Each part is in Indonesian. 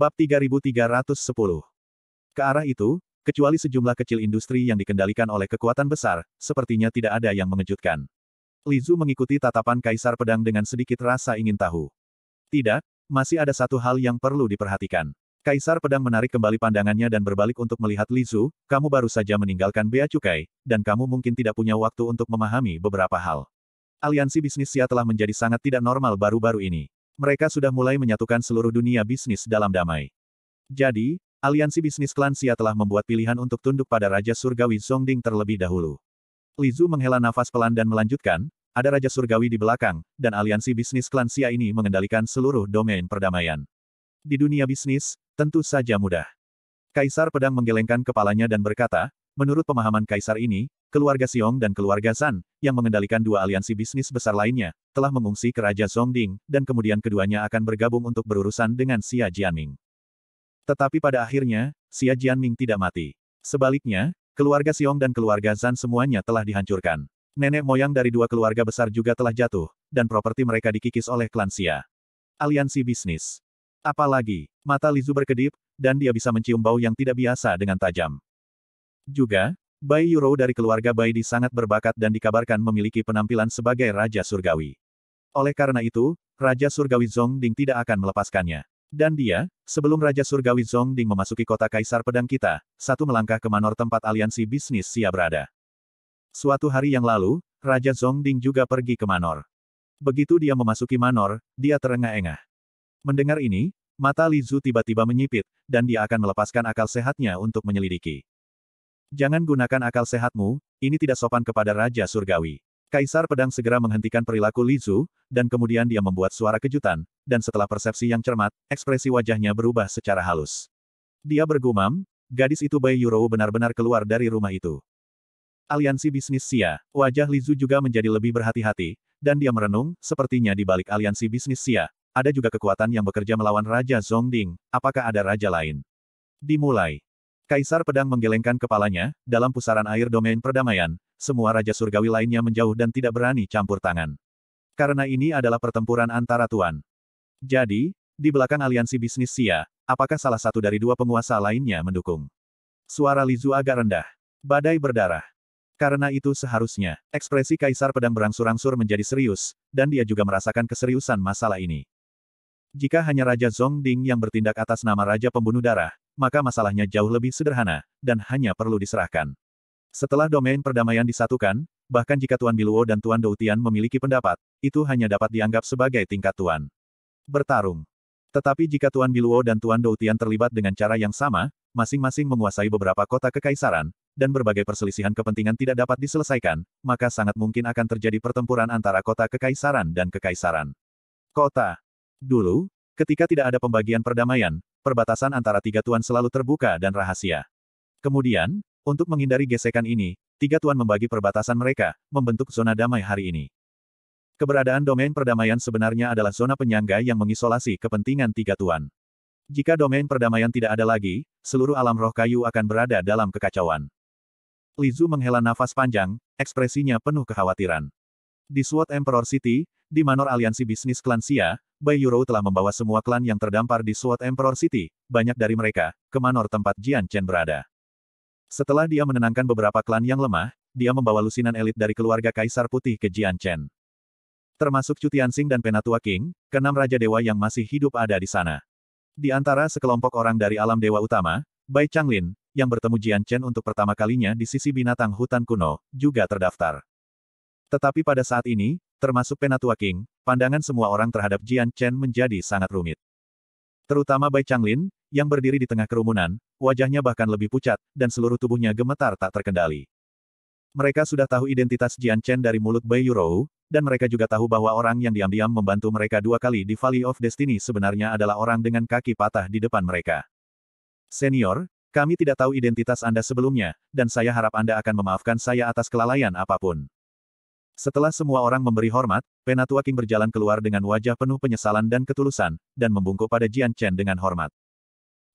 Bab 3310. Ke arah itu, kecuali sejumlah kecil industri yang dikendalikan oleh kekuatan besar, sepertinya tidak ada yang mengejutkan. Lizu mengikuti tatapan Kaisar Pedang dengan sedikit rasa ingin tahu. Tidak, masih ada satu hal yang perlu diperhatikan. Kaisar Pedang menarik kembali pandangannya dan berbalik untuk melihat Lizu, kamu baru saja meninggalkan Bea Cukai, dan kamu mungkin tidak punya waktu untuk memahami beberapa hal. Aliansi bisnis Sia telah menjadi sangat tidak normal baru-baru ini mereka sudah mulai menyatukan seluruh dunia bisnis dalam damai. Jadi, aliansi bisnis klan Xia telah membuat pilihan untuk tunduk pada Raja Surgawi Zongding terlebih dahulu. Lizu menghela nafas pelan dan melanjutkan, ada Raja Surgawi di belakang, dan aliansi bisnis klan Xia ini mengendalikan seluruh domain perdamaian. Di dunia bisnis, tentu saja mudah. Kaisar Pedang menggelengkan kepalanya dan berkata, Menurut pemahaman kaisar ini, keluarga Xiong dan keluarga San, yang mengendalikan dua aliansi bisnis besar lainnya, telah mengungsi ke Raja Zongding, dan kemudian keduanya akan bergabung untuk berurusan dengan Xia Jianming. Tetapi pada akhirnya, Xia Jianming tidak mati. Sebaliknya, keluarga Xiong dan keluarga San semuanya telah dihancurkan. Nenek moyang dari dua keluarga besar juga telah jatuh, dan properti mereka dikikis oleh klan Xia. Aliansi bisnis. Apalagi, mata Lizu berkedip, dan dia bisa mencium bau yang tidak biasa dengan tajam. Juga, Bai Yuro dari keluarga Bai di sangat berbakat dan dikabarkan memiliki penampilan sebagai Raja Surgawi. Oleh karena itu, Raja Surgawi zong ding tidak akan melepaskannya. Dan dia, sebelum Raja Surgawi zong ding memasuki kota Kaisar Pedang kita, satu melangkah ke manor tempat aliansi bisnis Sia berada. Suatu hari yang lalu, Raja zong ding juga pergi ke manor. Begitu dia memasuki manor, dia terengah-engah. Mendengar ini, mata li Lizu tiba-tiba menyipit, dan dia akan melepaskan akal sehatnya untuk menyelidiki. Jangan gunakan akal sehatmu, ini tidak sopan kepada Raja Surgawi. Kaisar Pedang segera menghentikan perilaku Lizu, dan kemudian dia membuat suara kejutan, dan setelah persepsi yang cermat, ekspresi wajahnya berubah secara halus. Dia bergumam, gadis itu Bai Yurou benar-benar keluar dari rumah itu. Aliansi bisnis Sia, wajah Lizu juga menjadi lebih berhati-hati, dan dia merenung, sepertinya di balik aliansi bisnis Sia, ada juga kekuatan yang bekerja melawan Raja Zhongding, apakah ada raja lain? Dimulai. Kaisar pedang menggelengkan kepalanya, dalam pusaran air domain perdamaian, semua Raja Surgawi lainnya menjauh dan tidak berani campur tangan. Karena ini adalah pertempuran antara tuan. Jadi, di belakang aliansi bisnis Sia, apakah salah satu dari dua penguasa lainnya mendukung? Suara Lizu agak rendah. Badai berdarah. Karena itu seharusnya, ekspresi Kaisar Pedang berangsur-angsur menjadi serius, dan dia juga merasakan keseriusan masalah ini. Jika hanya Raja Zongding yang bertindak atas nama Raja Pembunuh Darah, maka masalahnya jauh lebih sederhana, dan hanya perlu diserahkan. Setelah domain perdamaian disatukan, bahkan jika Tuan Biluo dan Tuan Doutian memiliki pendapat, itu hanya dapat dianggap sebagai tingkat Tuan. Bertarung. Tetapi jika Tuan Biluo dan Tuan Doutian terlibat dengan cara yang sama, masing-masing menguasai beberapa kota kekaisaran, dan berbagai perselisihan kepentingan tidak dapat diselesaikan, maka sangat mungkin akan terjadi pertempuran antara kota kekaisaran dan kekaisaran. Kota. Dulu, ketika tidak ada pembagian perdamaian, perbatasan antara tiga tuan selalu terbuka dan rahasia. Kemudian, untuk menghindari gesekan ini, tiga tuan membagi perbatasan mereka, membentuk zona damai hari ini. Keberadaan domain perdamaian sebenarnya adalah zona penyangga yang mengisolasi kepentingan tiga tuan. Jika domain perdamaian tidak ada lagi, seluruh alam roh kayu akan berada dalam kekacauan. Lizu menghela nafas panjang, ekspresinya penuh kekhawatiran. Di SWAT Emperor City, di manor aliansi bisnis klan Xia, Bai Yuro telah membawa semua klan yang terdampar di SWAT Emperor City, banyak dari mereka, ke manor tempat Jian Chen berada. Setelah dia menenangkan beberapa klan yang lemah, dia membawa lusinan elit dari keluarga Kaisar Putih ke Jian Chen. Termasuk Tianxing dan Penatua King, keenam Raja Dewa yang masih hidup ada di sana. Di antara sekelompok orang dari alam dewa utama, Bai Changlin, yang bertemu Jian Chen untuk pertama kalinya di sisi binatang hutan kuno, juga terdaftar. Tetapi pada saat ini, termasuk Penatua King, pandangan semua orang terhadap Jian Chen menjadi sangat rumit. Terutama Bai Changlin, yang berdiri di tengah kerumunan, wajahnya bahkan lebih pucat, dan seluruh tubuhnya gemetar tak terkendali. Mereka sudah tahu identitas Jian Chen dari mulut Bai Yurou, dan mereka juga tahu bahwa orang yang diam-diam membantu mereka dua kali di Valley of Destiny sebenarnya adalah orang dengan kaki patah di depan mereka. Senior, kami tidak tahu identitas Anda sebelumnya, dan saya harap Anda akan memaafkan saya atas kelalaian apapun. Setelah semua orang memberi hormat, Penatua King berjalan keluar dengan wajah penuh penyesalan dan ketulusan, dan membungkuk pada Jian Chen dengan hormat.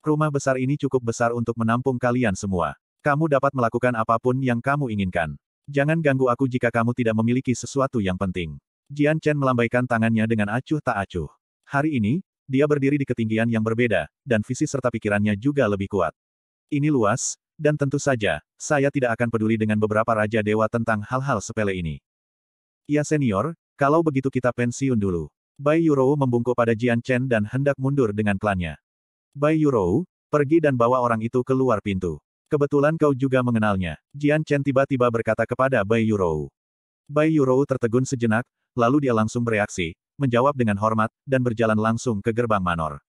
Rumah besar ini cukup besar untuk menampung kalian semua. Kamu dapat melakukan apapun yang kamu inginkan. Jangan ganggu aku jika kamu tidak memiliki sesuatu yang penting. Jian Chen melambaikan tangannya dengan acuh tak acuh. Hari ini, dia berdiri di ketinggian yang berbeda, dan visi serta pikirannya juga lebih kuat. Ini luas, dan tentu saja, saya tidak akan peduli dengan beberapa raja dewa tentang hal-hal sepele ini. Ya senior, kalau begitu kita pensiun dulu. Bai Yurou membungkuk pada Jian Chen dan hendak mundur dengan klannya. Bai Yurou, pergi dan bawa orang itu keluar pintu. Kebetulan kau juga mengenalnya. Jian Chen tiba-tiba berkata kepada Bai Yurou. Bai Yurou tertegun sejenak, lalu dia langsung bereaksi, menjawab dengan hormat, dan berjalan langsung ke gerbang manor.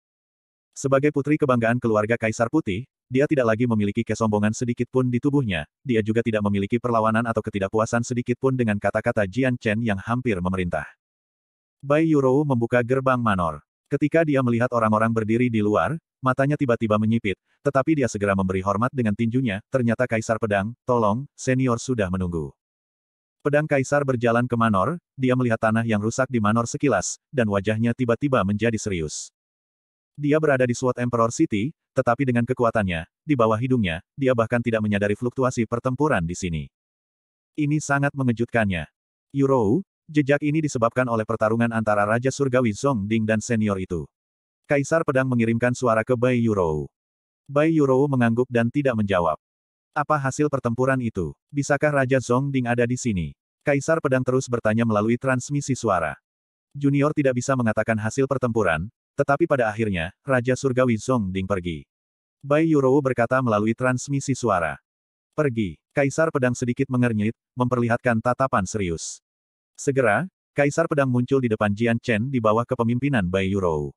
Sebagai putri kebanggaan keluarga Kaisar Putih, dia tidak lagi memiliki kesombongan sedikit pun di tubuhnya, dia juga tidak memiliki perlawanan atau ketidakpuasan sedikit pun dengan kata-kata Jian Chen yang hampir memerintah. Bai Yurou membuka gerbang manor. Ketika dia melihat orang-orang berdiri di luar, matanya tiba-tiba menyipit, tetapi dia segera memberi hormat dengan tinjunya, ternyata Kaisar Pedang, tolong, senior sudah menunggu. Pedang Kaisar berjalan ke Manor, dia melihat tanah yang rusak di Manor sekilas, dan wajahnya tiba-tiba menjadi serius. Dia berada di SWAT Emperor City, tetapi dengan kekuatannya, di bawah hidungnya, dia bahkan tidak menyadari fluktuasi pertempuran di sini. Ini sangat mengejutkannya. Yurou, jejak ini disebabkan oleh pertarungan antara Raja Surgawi Ding dan senior itu. Kaisar Pedang mengirimkan suara ke Bai Yurou. Bai Yurou mengangguk dan tidak menjawab. Apa hasil pertempuran itu? Bisakah Raja Ding ada di sini? Kaisar Pedang terus bertanya melalui transmisi suara. Junior tidak bisa mengatakan hasil pertempuran, tetapi pada akhirnya, Raja Surgawi Ding pergi. Bai Yurou berkata melalui transmisi suara. Pergi. Kaisar Pedang sedikit mengernyit, memperlihatkan tatapan serius. Segera, Kaisar Pedang muncul di depan Jian Chen di bawah kepemimpinan Bai Yurou.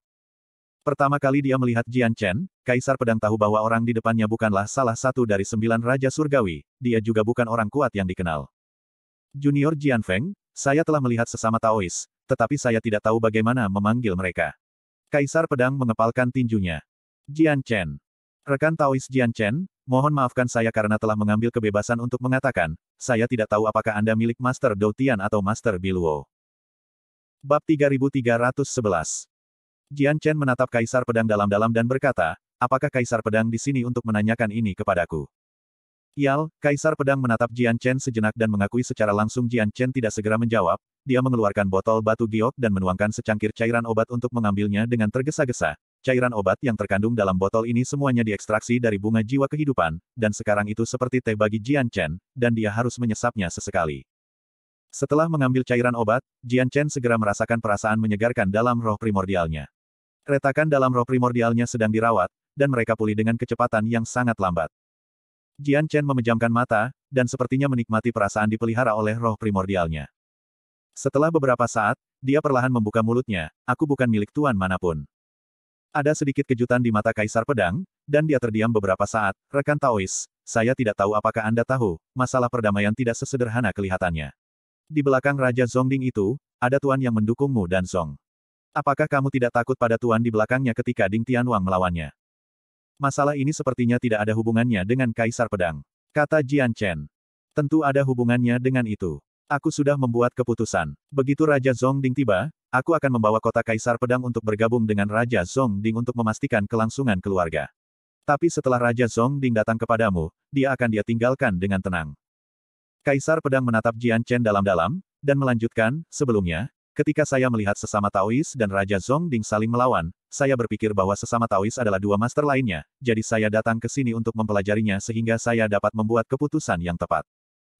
Pertama kali dia melihat Jian Chen, Kaisar Pedang tahu bahwa orang di depannya bukanlah salah satu dari sembilan Raja Surgawi, dia juga bukan orang kuat yang dikenal. Junior Jian Feng, saya telah melihat sesama Taois, tetapi saya tidak tahu bagaimana memanggil mereka. Kaisar Pedang mengepalkan tinjunya. Jian Chen. Rekan Taois Jian Chen, mohon maafkan saya karena telah mengambil kebebasan untuk mengatakan, saya tidak tahu apakah Anda milik Master Dou Tian atau Master Biluo. Bab 3311 Jian Chen menatap Kaisar Pedang dalam-dalam dan berkata, apakah Kaisar Pedang di sini untuk menanyakan ini kepadaku? Yal, Kaisar Pedang menatap Jian Chen sejenak dan mengakui secara langsung Jian Chen tidak segera menjawab, dia mengeluarkan botol batu giok dan menuangkan secangkir cairan obat untuk mengambilnya dengan tergesa-gesa. Cairan obat yang terkandung dalam botol ini semuanya diekstraksi dari bunga jiwa kehidupan, dan sekarang itu seperti teh bagi Jian Chen, dan dia harus menyesapnya sesekali. Setelah mengambil cairan obat, Jian Chen segera merasakan perasaan menyegarkan dalam roh primordialnya. Retakan dalam roh primordialnya sedang dirawat, dan mereka pulih dengan kecepatan yang sangat lambat. Jian Chen memejamkan mata, dan sepertinya menikmati perasaan dipelihara oleh roh primordialnya. Setelah beberapa saat, dia perlahan membuka mulutnya, aku bukan milik tuan manapun. Ada sedikit kejutan di mata Kaisar Pedang, dan dia terdiam beberapa saat, rekan Taois, saya tidak tahu apakah Anda tahu, masalah perdamaian tidak sesederhana kelihatannya. Di belakang Raja Zongding itu, ada tuan yang mendukungmu dan Zong. Apakah kamu tidak takut pada tuan di belakangnya ketika Ding Tianwang melawannya? Masalah ini sepertinya tidak ada hubungannya dengan Kaisar Pedang. Kata Jian Chen. Tentu ada hubungannya dengan itu. Aku sudah membuat keputusan. Begitu Raja Zongding tiba, aku akan membawa kota Kaisar Pedang untuk bergabung dengan Raja Zongding untuk memastikan kelangsungan keluarga. Tapi setelah Raja Zongding datang kepadamu, dia akan dia tinggalkan dengan tenang. Kaisar Pedang menatap Jian Chen dalam-dalam, dan melanjutkan, sebelumnya, ketika saya melihat sesama Taois dan Raja Zongding saling melawan, saya berpikir bahwa sesama Taois adalah dua master lainnya, jadi saya datang ke sini untuk mempelajarinya sehingga saya dapat membuat keputusan yang tepat.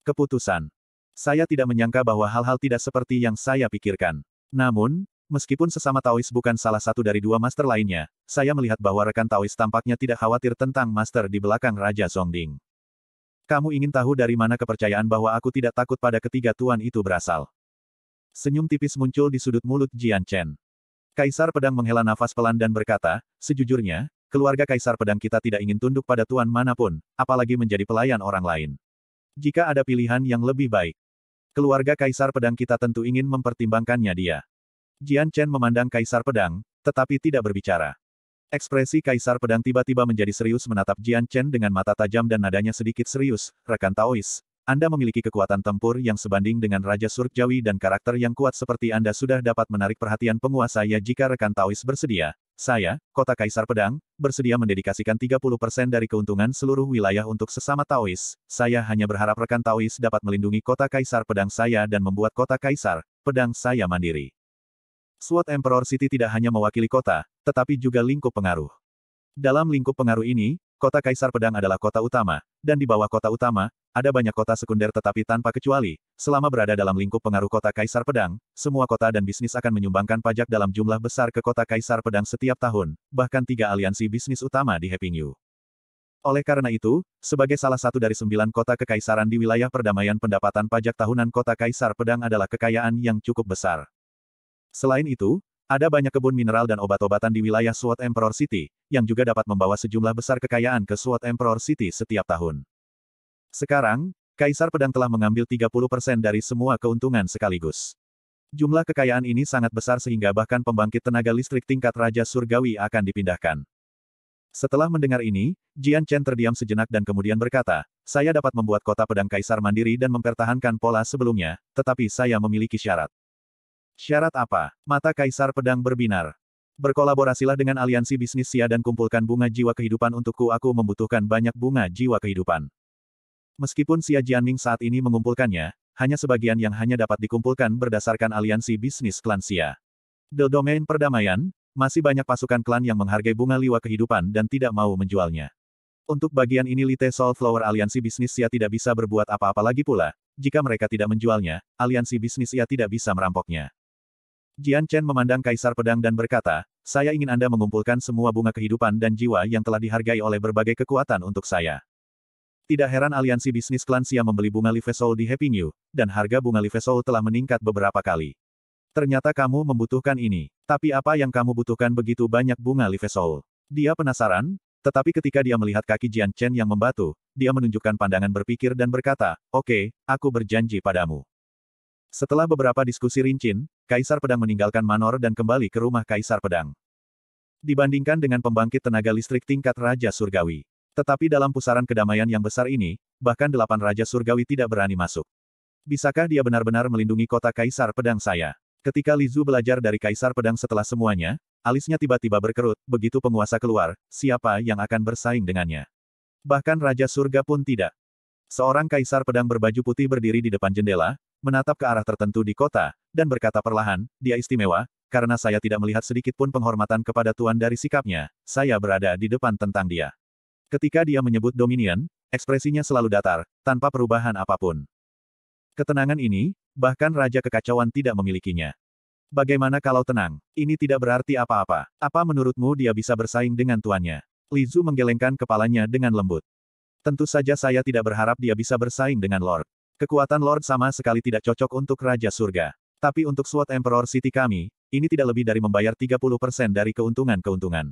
Keputusan saya tidak menyangka bahwa hal-hal tidak seperti yang saya pikirkan. Namun, meskipun sesama Taois bukan salah satu dari dua master lainnya, saya melihat bahwa rekan Taois tampaknya tidak khawatir tentang master di belakang Raja Songding. Kamu ingin tahu dari mana kepercayaan bahwa aku tidak takut pada ketiga tuan itu berasal? Senyum tipis muncul di sudut mulut Jian Chen. Kaisar Pedang menghela nafas pelan dan berkata, sejujurnya, keluarga Kaisar Pedang kita tidak ingin tunduk pada tuan manapun, apalagi menjadi pelayan orang lain. Jika ada pilihan yang lebih baik, Keluarga Kaisar Pedang kita tentu ingin mempertimbangkannya dia. Jian Chen memandang Kaisar Pedang, tetapi tidak berbicara. Ekspresi Kaisar Pedang tiba-tiba menjadi serius menatap Jian Chen dengan mata tajam dan nadanya sedikit serius, rekan Taois. Anda memiliki kekuatan tempur yang sebanding dengan Raja Surkjawi dan karakter yang kuat seperti Anda sudah dapat menarik perhatian penguasa ya jika rekan Taois bersedia, saya, Kota Kaisar Pedang, bersedia mendedikasikan 30% dari keuntungan seluruh wilayah untuk sesama Taois. Saya hanya berharap rekan Taois dapat melindungi Kota Kaisar Pedang saya dan membuat Kota Kaisar Pedang saya mandiri. Swat Emperor City tidak hanya mewakili kota, tetapi juga lingkup pengaruh. Dalam lingkup pengaruh ini, kota Kaisar Pedang adalah kota utama, dan di bawah kota utama, ada banyak kota sekunder tetapi tanpa kecuali, selama berada dalam lingkup pengaruh kota Kaisar Pedang, semua kota dan bisnis akan menyumbangkan pajak dalam jumlah besar ke kota Kaisar Pedang setiap tahun, bahkan tiga aliansi bisnis utama di Happy New. Oleh karena itu, sebagai salah satu dari sembilan kota kekaisaran di wilayah perdamaian pendapatan pajak tahunan kota Kaisar Pedang adalah kekayaan yang cukup besar. Selain itu, ada banyak kebun mineral dan obat-obatan di wilayah Suat Emperor City, yang juga dapat membawa sejumlah besar kekayaan ke Suat Emperor City setiap tahun. Sekarang, Kaisar Pedang telah mengambil 30% dari semua keuntungan sekaligus. Jumlah kekayaan ini sangat besar sehingga bahkan pembangkit tenaga listrik tingkat Raja Surgawi akan dipindahkan. Setelah mendengar ini, Jian Chen terdiam sejenak dan kemudian berkata, saya dapat membuat kota pedang kaisar mandiri dan mempertahankan pola sebelumnya, tetapi saya memiliki syarat. Syarat apa? Mata Kaisar Pedang berbinar. Berkolaborasilah dengan aliansi bisnis Sia dan kumpulkan bunga jiwa kehidupan untukku aku membutuhkan banyak bunga jiwa kehidupan. Meskipun Sia Jianming saat ini mengumpulkannya, hanya sebagian yang hanya dapat dikumpulkan berdasarkan aliansi bisnis klan Sia. The Domain Perdamaian, masih banyak pasukan klan yang menghargai bunga liwa kehidupan dan tidak mau menjualnya. Untuk bagian ini Lite Soul Flower Aliansi Bisnis Sia tidak bisa berbuat apa-apa lagi pula, jika mereka tidak menjualnya, aliansi bisnis Sia tidak bisa merampoknya. Jian Chen memandang Kaisar Pedang dan berkata, saya ingin Anda mengumpulkan semua bunga kehidupan dan jiwa yang telah dihargai oleh berbagai kekuatan untuk saya. Tidak heran aliansi bisnis klan Sia membeli bunga Livesol di Happy New, dan harga bunga Livesol telah meningkat beberapa kali. Ternyata kamu membutuhkan ini. Tapi apa yang kamu butuhkan begitu banyak bunga Livesol? Dia penasaran, tetapi ketika dia melihat kaki Jian Chen yang membatu, dia menunjukkan pandangan berpikir dan berkata, Oke, okay, aku berjanji padamu. Setelah beberapa diskusi rincin, Kaisar Pedang meninggalkan Manor dan kembali ke rumah Kaisar Pedang. Dibandingkan dengan pembangkit tenaga listrik tingkat Raja Surgawi. Tetapi dalam pusaran kedamaian yang besar ini, bahkan delapan Raja Surgawi tidak berani masuk. Bisakah dia benar-benar melindungi kota Kaisar Pedang saya? Ketika Lizu belajar dari Kaisar Pedang setelah semuanya, alisnya tiba-tiba berkerut, begitu penguasa keluar, siapa yang akan bersaing dengannya? Bahkan Raja Surga pun tidak. Seorang Kaisar Pedang berbaju putih berdiri di depan jendela, menatap ke arah tertentu di kota, dan berkata perlahan, dia istimewa, karena saya tidak melihat sedikit pun penghormatan kepada Tuan dari sikapnya, saya berada di depan tentang dia. Ketika dia menyebut Dominion, ekspresinya selalu datar, tanpa perubahan apapun. Ketenangan ini, bahkan Raja Kekacauan tidak memilikinya. Bagaimana kalau tenang? Ini tidak berarti apa-apa. Apa menurutmu dia bisa bersaing dengan tuannya? Lizu menggelengkan kepalanya dengan lembut. Tentu saja saya tidak berharap dia bisa bersaing dengan Lord. Kekuatan Lord sama sekali tidak cocok untuk Raja Surga. Tapi untuk SWAT Emperor City kami, ini tidak lebih dari membayar 30% dari keuntungan-keuntungan.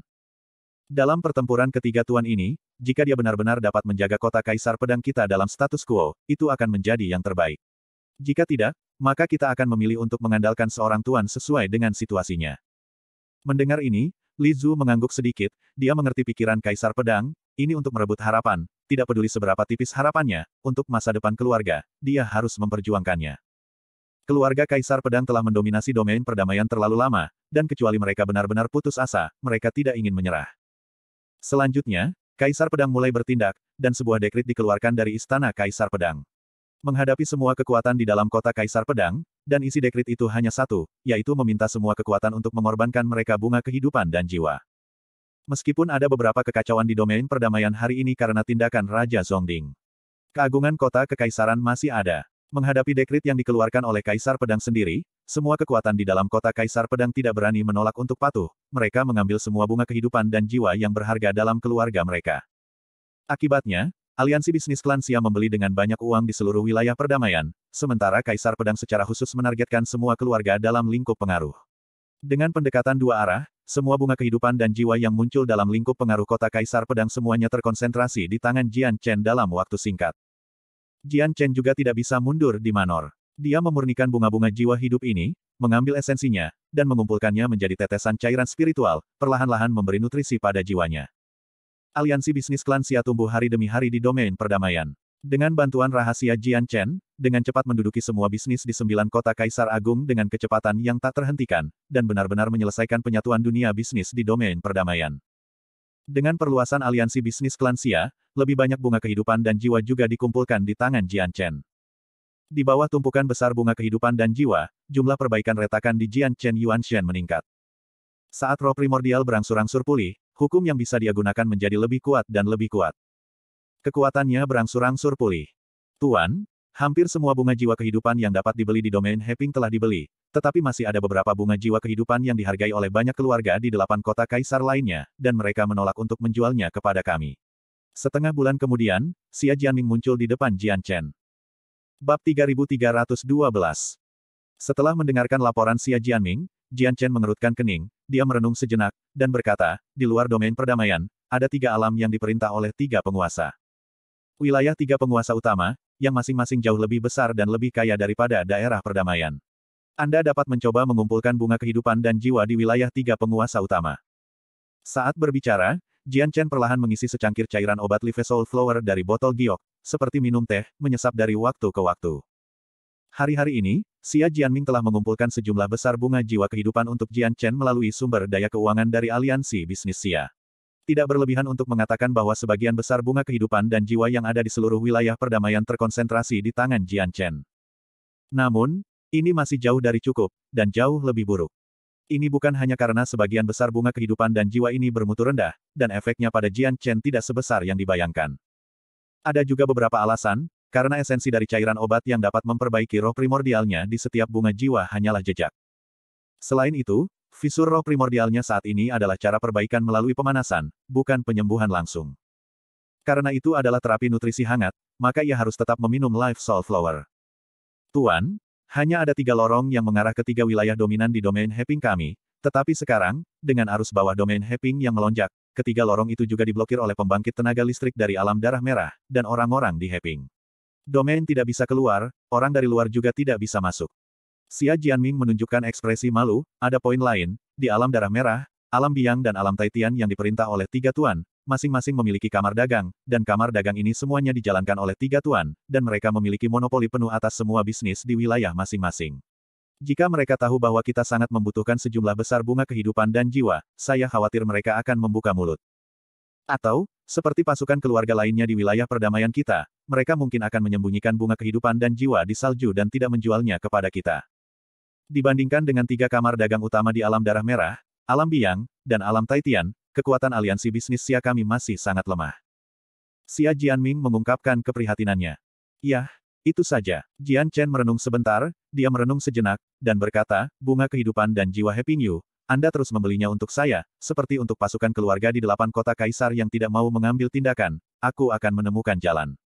Dalam pertempuran ketiga tuan ini, jika dia benar-benar dapat menjaga kota kaisar pedang kita dalam status quo, itu akan menjadi yang terbaik. Jika tidak, maka kita akan memilih untuk mengandalkan seorang tuan sesuai dengan situasinya. Mendengar ini, Li Zhu mengangguk sedikit, dia mengerti pikiran kaisar pedang, ini untuk merebut harapan, tidak peduli seberapa tipis harapannya, untuk masa depan keluarga, dia harus memperjuangkannya. Keluarga Kaisar Pedang telah mendominasi domain perdamaian terlalu lama, dan kecuali mereka benar-benar putus asa, mereka tidak ingin menyerah. Selanjutnya, Kaisar Pedang mulai bertindak, dan sebuah dekrit dikeluarkan dari Istana Kaisar Pedang. Menghadapi semua kekuatan di dalam kota Kaisar Pedang, dan isi dekrit itu hanya satu, yaitu meminta semua kekuatan untuk mengorbankan mereka bunga kehidupan dan jiwa. Meskipun ada beberapa kekacauan di domain perdamaian hari ini karena tindakan Raja Zongding. Keagungan kota kekaisaran masih ada. Menghadapi dekrit yang dikeluarkan oleh Kaisar Pedang sendiri, semua kekuatan di dalam kota Kaisar Pedang tidak berani menolak untuk patuh, mereka mengambil semua bunga kehidupan dan jiwa yang berharga dalam keluarga mereka. Akibatnya, aliansi bisnis klan Sia membeli dengan banyak uang di seluruh wilayah perdamaian, sementara Kaisar Pedang secara khusus menargetkan semua keluarga dalam lingkup pengaruh. Dengan pendekatan dua arah, semua bunga kehidupan dan jiwa yang muncul dalam lingkup pengaruh kota Kaisar Pedang semuanya terkonsentrasi di tangan Jian Chen dalam waktu singkat. Jian Chen juga tidak bisa mundur di Manor. Dia memurnikan bunga-bunga jiwa hidup ini, mengambil esensinya, dan mengumpulkannya menjadi tetesan cairan spiritual, perlahan-lahan memberi nutrisi pada jiwanya. Aliansi bisnis klan Sia tumbuh hari demi hari di domain perdamaian. Dengan bantuan rahasia Jian Chen, dengan cepat menduduki semua bisnis di sembilan kota Kaisar Agung dengan kecepatan yang tak terhentikan, dan benar-benar menyelesaikan penyatuan dunia bisnis di domain perdamaian. Dengan perluasan aliansi bisnis Klansia, lebih banyak bunga kehidupan dan jiwa juga dikumpulkan di tangan Jian Chen. Di bawah tumpukan besar bunga kehidupan dan jiwa, jumlah perbaikan retakan di Jian Chen Yuan Shen meningkat. Saat roh primordial berangsur-angsur pulih, hukum yang bisa dia gunakan menjadi lebih kuat dan lebih kuat. Kekuatannya berangsur-angsur pulih. Tuan, hampir semua bunga jiwa kehidupan yang dapat dibeli di domain Heping telah dibeli, tetapi masih ada beberapa bunga jiwa kehidupan yang dihargai oleh banyak keluarga di delapan kota kaisar lainnya, dan mereka menolak untuk menjualnya kepada kami. Setengah bulan kemudian, Xia Jianming muncul di depan Jian Chen. Bab 3312 Setelah mendengarkan laporan Xia Jianming, Jian Chen mengerutkan kening, dia merenung sejenak, dan berkata, di luar domain perdamaian, ada tiga alam yang diperintah oleh tiga penguasa. Wilayah tiga penguasa utama, yang masing-masing jauh lebih besar dan lebih kaya daripada daerah perdamaian. Anda dapat mencoba mengumpulkan bunga kehidupan dan jiwa di wilayah tiga penguasa utama. Saat berbicara, Jian Chen perlahan mengisi secangkir cairan obat Soul Flower dari botol giok, seperti minum teh, menyesap dari waktu ke waktu. Hari-hari ini, Xia Jianming telah mengumpulkan sejumlah besar bunga jiwa kehidupan untuk Jian Chen melalui sumber daya keuangan dari aliansi bisnis Xia. Tidak berlebihan untuk mengatakan bahwa sebagian besar bunga kehidupan dan jiwa yang ada di seluruh wilayah perdamaian terkonsentrasi di tangan Jian Chen. Namun, ini masih jauh dari cukup, dan jauh lebih buruk. Ini bukan hanya karena sebagian besar bunga kehidupan dan jiwa ini bermutu rendah, dan efeknya pada Jian Chen tidak sebesar yang dibayangkan. Ada juga beberapa alasan, karena esensi dari cairan obat yang dapat memperbaiki roh primordialnya di setiap bunga jiwa hanyalah jejak. Selain itu, Visur roh primordialnya saat ini adalah cara perbaikan melalui pemanasan, bukan penyembuhan langsung. Karena itu adalah terapi nutrisi hangat, maka ia harus tetap meminum Life Soul Flower. Tuan, hanya ada tiga lorong yang mengarah ke tiga wilayah dominan di domain Heping kami, tetapi sekarang, dengan arus bawah domain Heping yang melonjak, ketiga lorong itu juga diblokir oleh pembangkit tenaga listrik dari alam darah merah, dan orang-orang di Heping. Domain tidak bisa keluar, orang dari luar juga tidak bisa masuk. Xia Jianming menunjukkan ekspresi malu, ada poin lain, di alam darah merah, alam biang dan alam Taitian yang diperintah oleh tiga tuan, masing-masing memiliki kamar dagang, dan kamar dagang ini semuanya dijalankan oleh tiga tuan, dan mereka memiliki monopoli penuh atas semua bisnis di wilayah masing-masing. Jika mereka tahu bahwa kita sangat membutuhkan sejumlah besar bunga kehidupan dan jiwa, saya khawatir mereka akan membuka mulut. Atau, seperti pasukan keluarga lainnya di wilayah perdamaian kita, mereka mungkin akan menyembunyikan bunga kehidupan dan jiwa di salju dan tidak menjualnya kepada kita. Dibandingkan dengan tiga kamar dagang utama di alam darah merah, alam biang, dan alam Taitian, kekuatan aliansi bisnis Xia kami masih sangat lemah. Xia Jianming mengungkapkan keprihatinannya. Yah, itu saja. Jian Chen merenung sebentar, dia merenung sejenak, dan berkata, bunga kehidupan dan jiwa Happy New, Anda terus membelinya untuk saya, seperti untuk pasukan keluarga di delapan kota kaisar yang tidak mau mengambil tindakan, aku akan menemukan jalan.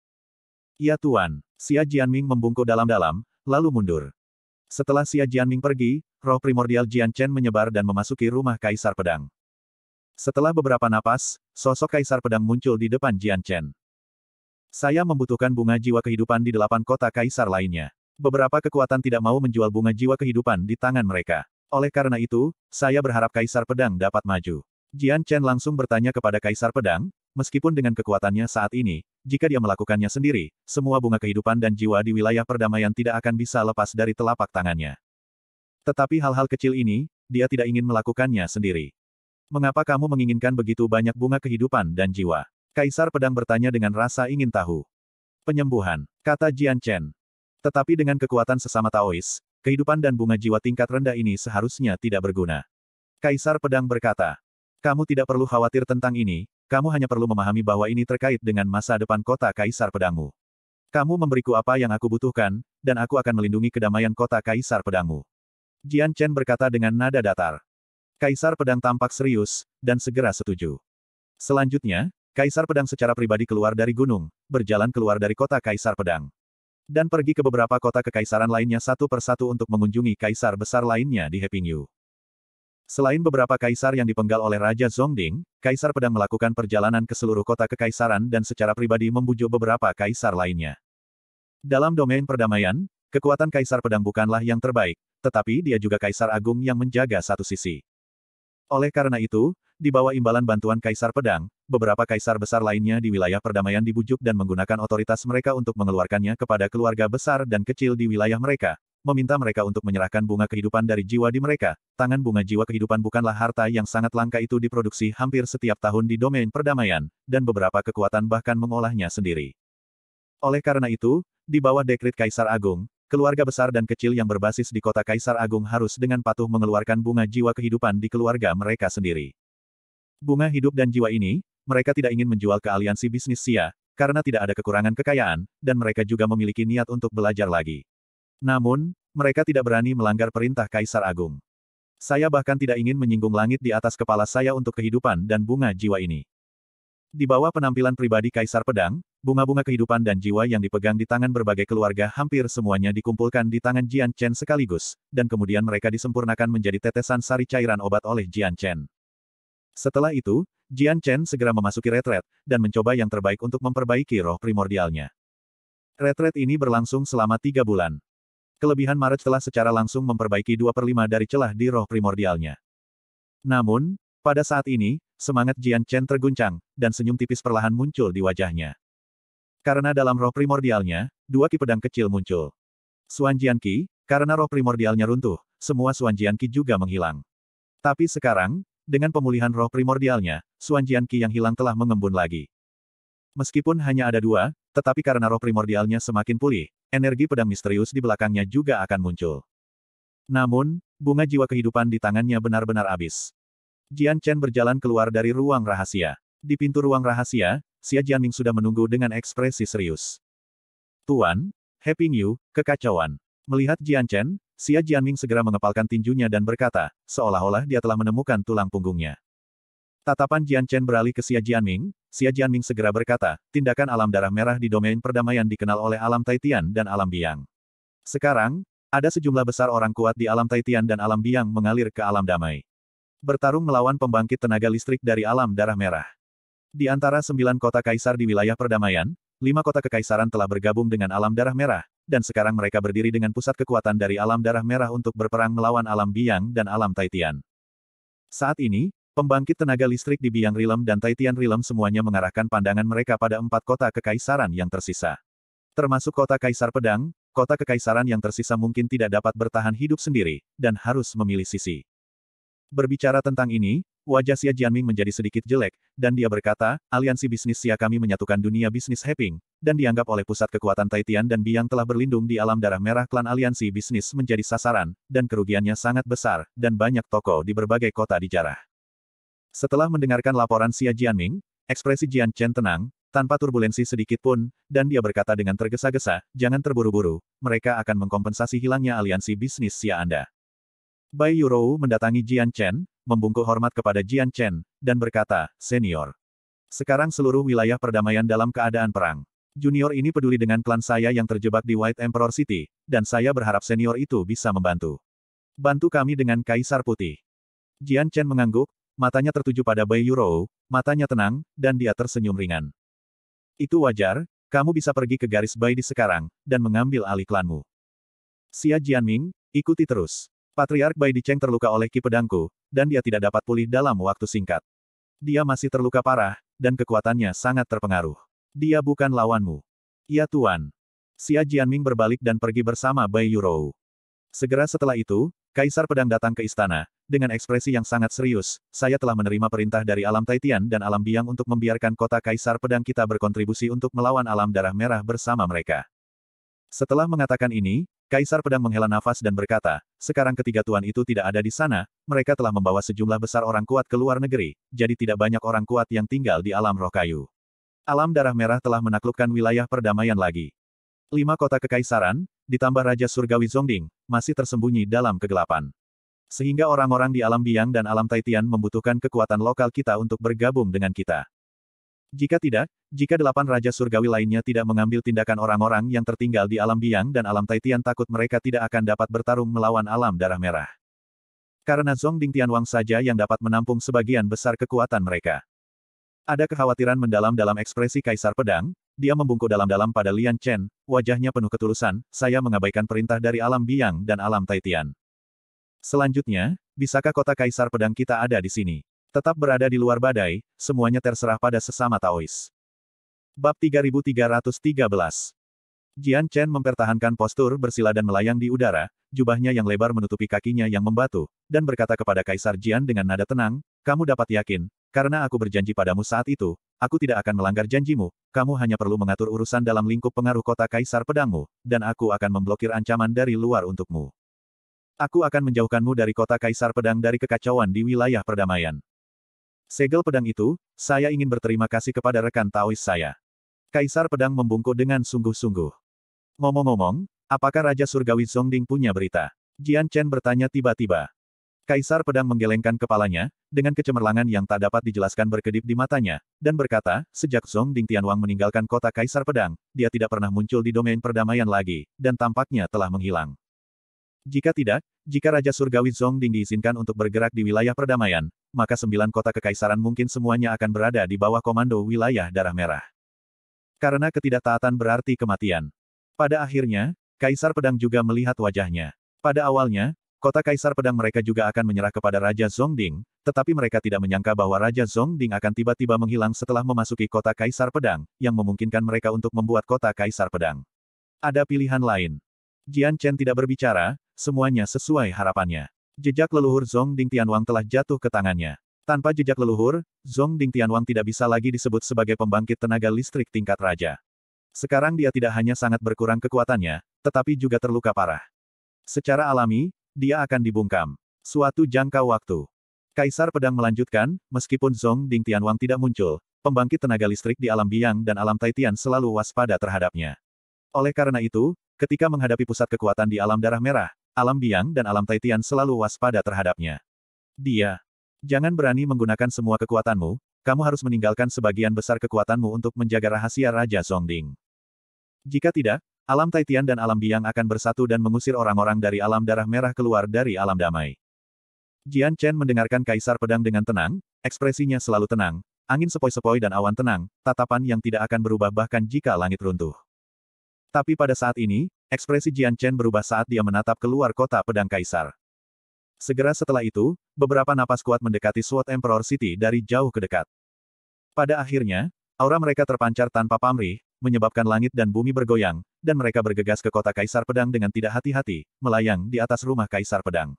Ya Tuan, Xia Jianming membungkuk dalam-dalam, lalu mundur. Setelah Xia Jianming pergi, roh primordial Jian Chen menyebar dan memasuki rumah Kaisar Pedang. Setelah beberapa napas, sosok Kaisar Pedang muncul di depan Jian Chen. Saya membutuhkan bunga jiwa kehidupan di delapan kota Kaisar lainnya. Beberapa kekuatan tidak mau menjual bunga jiwa kehidupan di tangan mereka. Oleh karena itu, saya berharap Kaisar Pedang dapat maju. Jian Chen langsung bertanya kepada Kaisar Pedang, Meskipun dengan kekuatannya saat ini, jika dia melakukannya sendiri, semua bunga kehidupan dan jiwa di wilayah perdamaian tidak akan bisa lepas dari telapak tangannya. Tetapi hal-hal kecil ini, dia tidak ingin melakukannya sendiri. Mengapa kamu menginginkan begitu banyak bunga kehidupan dan jiwa? Kaisar Pedang bertanya dengan rasa ingin tahu. Penyembuhan, kata Jian Chen. Tetapi dengan kekuatan sesama Taois, kehidupan dan bunga jiwa tingkat rendah ini seharusnya tidak berguna. Kaisar Pedang berkata, kamu tidak perlu khawatir tentang ini, kamu hanya perlu memahami bahwa ini terkait dengan masa depan kota Kaisar Pedangmu. Kamu memberiku apa yang aku butuhkan, dan aku akan melindungi kedamaian kota Kaisar Pedangmu. Jian Chen berkata dengan nada datar. Kaisar Pedang tampak serius, dan segera setuju. Selanjutnya, Kaisar Pedang secara pribadi keluar dari gunung, berjalan keluar dari kota Kaisar Pedang. Dan pergi ke beberapa kota kekaisaran lainnya satu persatu untuk mengunjungi kaisar besar lainnya di Happy New. Selain beberapa kaisar yang dipenggal oleh Raja Zongding, Kaisar Pedang melakukan perjalanan ke seluruh kota kekaisaran dan secara pribadi membujuk beberapa kaisar lainnya. Dalam domain perdamaian, kekuatan Kaisar Pedang bukanlah yang terbaik, tetapi dia juga Kaisar Agung yang menjaga satu sisi. Oleh karena itu, di bawah imbalan bantuan Kaisar Pedang, beberapa kaisar besar lainnya di wilayah perdamaian dibujuk dan menggunakan otoritas mereka untuk mengeluarkannya kepada keluarga besar dan kecil di wilayah mereka, meminta mereka untuk menyerahkan bunga kehidupan dari jiwa di mereka, tangan bunga jiwa kehidupan bukanlah harta yang sangat langka itu diproduksi hampir setiap tahun di domain perdamaian, dan beberapa kekuatan bahkan mengolahnya sendiri. Oleh karena itu, di bawah dekrit Kaisar Agung, keluarga besar dan kecil yang berbasis di kota Kaisar Agung harus dengan patuh mengeluarkan bunga jiwa kehidupan di keluarga mereka sendiri. Bunga hidup dan jiwa ini, mereka tidak ingin menjual ke aliansi bisnis SIA, karena tidak ada kekurangan kekayaan, dan mereka juga memiliki niat untuk belajar lagi. Namun, mereka tidak berani melanggar perintah Kaisar Agung. Saya bahkan tidak ingin menyinggung langit di atas kepala saya untuk kehidupan dan bunga jiwa ini. Di bawah penampilan pribadi Kaisar Pedang, bunga-bunga kehidupan dan jiwa yang dipegang di tangan berbagai keluarga hampir semuanya dikumpulkan di tangan Jian Chen sekaligus, dan kemudian mereka disempurnakan menjadi tetesan sari cairan obat oleh Jian Chen. Setelah itu, Jian Chen segera memasuki retret, dan mencoba yang terbaik untuk memperbaiki roh primordialnya. Retret ini berlangsung selama tiga bulan kelebihan Maret telah secara langsung memperbaiki 2 per 5 dari celah di roh primordialnya. Namun, pada saat ini, semangat Jian Chen terguncang, dan senyum tipis perlahan muncul di wajahnya. Karena dalam roh primordialnya, dua ki pedang kecil muncul. Suan Jian Ki, karena roh primordialnya runtuh, semua Suan Jian Ki juga menghilang. Tapi sekarang, dengan pemulihan roh primordialnya, Suan Jian Ki yang hilang telah mengembun lagi. Meskipun hanya ada dua, tetapi karena roh primordialnya semakin pulih, energi pedang misterius di belakangnya juga akan muncul. Namun, bunga jiwa kehidupan di tangannya benar-benar habis. Jian Chen berjalan keluar dari ruang rahasia. Di pintu ruang rahasia, Xia Jianming sudah menunggu dengan ekspresi serius. Tuan, Happy New, kekacauan. Melihat Jian Chen, Xia Jianming segera mengepalkan tinjunya dan berkata, seolah-olah dia telah menemukan tulang punggungnya. Tatapan Jian Chen beralih ke Xia Jianming, Xia Jianming segera berkata, tindakan alam darah merah di domain perdamaian dikenal oleh alam Taitian dan alam Biang. Sekarang, ada sejumlah besar orang kuat di alam Taitian dan alam Biang mengalir ke alam damai. Bertarung melawan pembangkit tenaga listrik dari alam darah merah. Di antara sembilan kota kaisar di wilayah perdamaian, lima kota kekaisaran telah bergabung dengan alam darah merah, dan sekarang mereka berdiri dengan pusat kekuatan dari alam darah merah untuk berperang melawan alam Biang dan alam Taitian. Saat ini, Pembangkit tenaga listrik di Biang Rilem dan Taitian Rilem semuanya mengarahkan pandangan mereka pada empat kota kekaisaran yang tersisa. Termasuk kota Kaisar Pedang, kota kekaisaran yang tersisa mungkin tidak dapat bertahan hidup sendiri, dan harus memilih sisi. Berbicara tentang ini, wajah Xia Jianming menjadi sedikit jelek, dan dia berkata, aliansi bisnis Xia kami menyatukan dunia bisnis Heping, dan dianggap oleh pusat kekuatan Taitian dan Biang telah berlindung di alam darah merah klan aliansi bisnis menjadi sasaran, dan kerugiannya sangat besar, dan banyak toko di berbagai kota dijarah. Setelah mendengarkan laporan Xia Jianming, ekspresi Jian Chen tenang, tanpa turbulensi sedikit pun, dan dia berkata dengan tergesa-gesa, jangan terburu-buru, mereka akan mengkompensasi hilangnya aliansi bisnis Xia Anda. Bai Yurou mendatangi Jian Chen, membungkuk hormat kepada Jian Chen, dan berkata, Senior. Sekarang seluruh wilayah perdamaian dalam keadaan perang. Junior ini peduli dengan klan saya yang terjebak di White Emperor City, dan saya berharap senior itu bisa membantu. Bantu kami dengan Kaisar Putih. Jian Chen mengangguk, matanya tertuju pada Bai Yurou, matanya tenang, dan dia tersenyum ringan. Itu wajar, kamu bisa pergi ke garis Bai di sekarang, dan mengambil alih klanmu. Xia Jianming, ikuti terus. Patriark Bai Di Cheng terluka oleh ki pedangku, dan dia tidak dapat pulih dalam waktu singkat. Dia masih terluka parah, dan kekuatannya sangat terpengaruh. Dia bukan lawanmu. Ya Tuan. Xia Jianming berbalik dan pergi bersama Bai Yurou. Segera setelah itu, Kaisar Pedang datang ke istana, dengan ekspresi yang sangat serius, saya telah menerima perintah dari alam Taitian dan alam Biang untuk membiarkan kota Kaisar Pedang kita berkontribusi untuk melawan alam darah merah bersama mereka. Setelah mengatakan ini, Kaisar Pedang menghela nafas dan berkata, sekarang ketiga tuan itu tidak ada di sana, mereka telah membawa sejumlah besar orang kuat ke luar negeri, jadi tidak banyak orang kuat yang tinggal di alam roh kayu. Alam darah merah telah menaklukkan wilayah perdamaian lagi. Lima kota kekaisaran, ditambah Raja Surgawi Zongding, masih tersembunyi dalam kegelapan. Sehingga orang-orang di alam biang dan alam Taitian membutuhkan kekuatan lokal kita untuk bergabung dengan kita. Jika tidak, jika delapan Raja Surgawi lainnya tidak mengambil tindakan orang-orang yang tertinggal di alam biang dan alam Taitian takut mereka tidak akan dapat bertarung melawan alam darah merah. Karena Zongding Tianwang saja yang dapat menampung sebagian besar kekuatan mereka. Ada kekhawatiran mendalam dalam ekspresi Kaisar Pedang, dia membungkuk dalam-dalam pada Lian Chen, wajahnya penuh ketulusan, saya mengabaikan perintah dari alam biang dan alam Taitian. Selanjutnya, bisakah kota kaisar pedang kita ada di sini? Tetap berada di luar badai, semuanya terserah pada sesama Taois. Bab 3313 Jian Chen mempertahankan postur bersila dan melayang di udara, jubahnya yang lebar menutupi kakinya yang membatu, dan berkata kepada Kaisar Jian dengan nada tenang, kamu dapat yakin, karena aku berjanji padamu saat itu, aku tidak akan melanggar janjimu, kamu hanya perlu mengatur urusan dalam lingkup pengaruh kota kaisar pedangmu, dan aku akan memblokir ancaman dari luar untukmu. Aku akan menjauhkanmu dari kota kaisar pedang dari kekacauan di wilayah perdamaian. Segel pedang itu, saya ingin berterima kasih kepada rekan Taois saya. Kaisar pedang membungkuk dengan sungguh-sungguh. Ngomong-ngomong, apakah Raja Surgawi Zongding punya berita? Jian Chen bertanya tiba-tiba. Kaisar pedang menggelengkan kepalanya, dengan kecemerlangan yang tak dapat dijelaskan berkedip di matanya, dan berkata, sejak Song Ding Tianwang meninggalkan kota Kaisar Pedang, dia tidak pernah muncul di domain perdamaian lagi, dan tampaknya telah menghilang. Jika tidak, jika Raja Surgawi Song Ding diizinkan untuk bergerak di wilayah perdamaian, maka sembilan kota kekaisaran mungkin semuanya akan berada di bawah komando wilayah darah merah. Karena ketidaktaatan berarti kematian. Pada akhirnya, Kaisar Pedang juga melihat wajahnya. Pada awalnya, Kota Kaisar Pedang mereka juga akan menyerah kepada Raja Zongding, tetapi mereka tidak menyangka bahwa Raja Zongding akan tiba-tiba menghilang setelah memasuki kota Kaisar Pedang, yang memungkinkan mereka untuk membuat kota Kaisar Pedang. Ada pilihan lain. Jian Chen tidak berbicara, semuanya sesuai harapannya. Jejak leluhur Zongding Tianwang telah jatuh ke tangannya. Tanpa jejak leluhur, Zongding Tianwang tidak bisa lagi disebut sebagai pembangkit tenaga listrik tingkat raja. Sekarang dia tidak hanya sangat berkurang kekuatannya, tetapi juga terluka parah. Secara alami, dia akan dibungkam. Suatu jangka waktu. Kaisar Pedang melanjutkan, meskipun Zong Ding Tianwang tidak muncul, pembangkit tenaga listrik di alam biang dan alam Taitian selalu waspada terhadapnya. Oleh karena itu, ketika menghadapi pusat kekuatan di alam darah merah, alam biang dan alam Taitian selalu waspada terhadapnya. Dia. Jangan berani menggunakan semua kekuatanmu, kamu harus meninggalkan sebagian besar kekuatanmu untuk menjaga rahasia Raja Ding. Jika tidak, Alam Taitian dan alam biang akan bersatu dan mengusir orang-orang dari alam darah merah keluar dari alam damai. Jian Chen mendengarkan Kaisar Pedang dengan tenang, ekspresinya selalu tenang, angin sepoi-sepoi dan awan tenang, tatapan yang tidak akan berubah bahkan jika langit runtuh. Tapi pada saat ini, ekspresi Jian Chen berubah saat dia menatap keluar kota Pedang Kaisar. Segera setelah itu, beberapa napas kuat mendekati Sword Emperor City dari jauh ke dekat. Pada akhirnya, aura mereka terpancar tanpa pamrih, menyebabkan langit dan bumi bergoyang, dan mereka bergegas ke kota Kaisar Pedang dengan tidak hati-hati, melayang di atas rumah Kaisar Pedang.